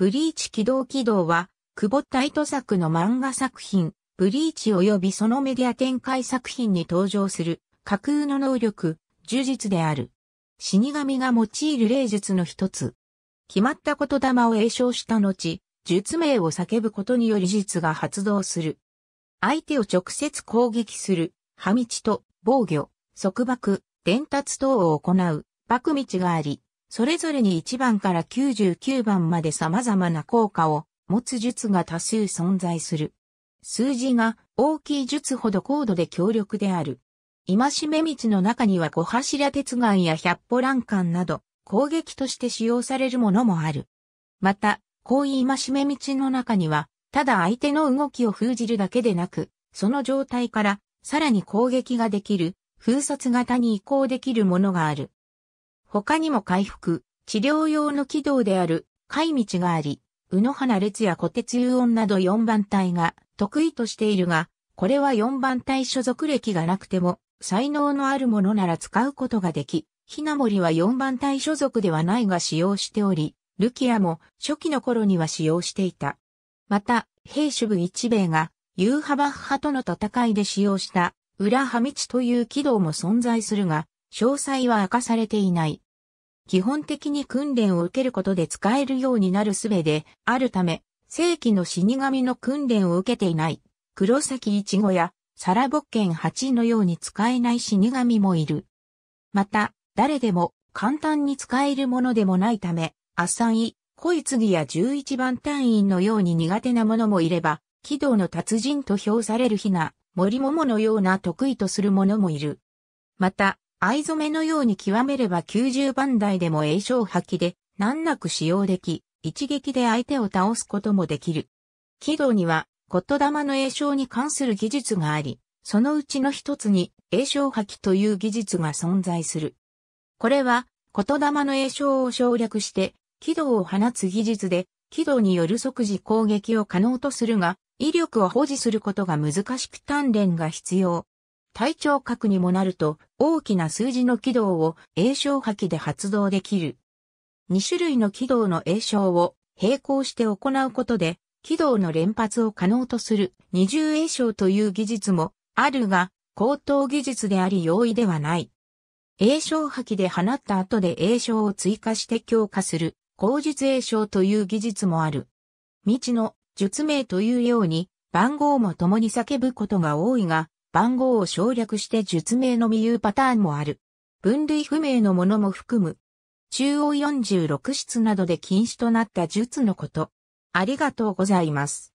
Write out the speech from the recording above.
ブリーチ起動軌道は、久保大斗作の漫画作品、ブリーチ及びそのメディア展開作品に登場する架空の能力、呪術である。死神が用いる霊術の一つ。決まった言霊を詠唱した後、術名を叫ぶことにより術が発動する。相手を直接攻撃する、破道と防御、束縛、伝達等を行う、爆道があり、それぞれに1番から99番まで様々な効果を持つ術が多数存在する。数字が大きい術ほど高度で強力である。今しめ道の中には小柱鉄眼や百歩欄干など攻撃として使用されるものもある。また、こういう今しめ道の中には、ただ相手の動きを封じるだけでなく、その状態からさらに攻撃ができる、封殺型に移行できるものがある。他にも回復、治療用の軌道である、海道があり、宇野花列や小鉄雄音など4番隊が得意としているが、これは4番隊所属歴がなくても、才能のあるものなら使うことができ、ひなもりは4番隊所属ではないが使用しており、ルキアも初期の頃には使用していた。また、兵士部一兵衛が、ユーハバッハとの戦いで使用した、裏ハミチという軌道も存在するが、詳細は明かされていない。基本的に訓練を受けることで使えるようになる術であるため、正規の死神の訓練を受けていない、黒崎一護や、サラボッケン八のように使えない死神もいる。また、誰でも簡単に使えるものでもないため、アッサンイ、コイツギや十一番単位のように苦手なものもいれば、軌道の達人と評されるヒナ、森桃のような得意とするものもいる。また、藍染めのように極めれば90番台でも栄翔吐きで難なく使用でき、一撃で相手を倒すこともできる。軌道には、言霊の栄翔に関する技術があり、そのうちの一つに栄翔吐きという技術が存在する。これは、言霊の栄翔を省略して、軌道を放つ技術で、軌道による即時攻撃を可能とするが、威力を保持することが難しく鍛錬が必要。体調核にもなると大きな数字の軌道を栄翔波棄で発動できる。2種類の軌道の栄翔を並行して行うことで軌道の連発を可能とする二重栄翔という技術もあるが高等技術であり容易ではない。栄翔波棄で放った後で栄翔を追加して強化する口述栄翔という技術もある。未知の術名というように番号も共に叫ぶことが多いが、番号を省略して術名のみ言うパターンもある。分類不明のものも含む。中央46室などで禁止となった術のこと。ありがとうございます。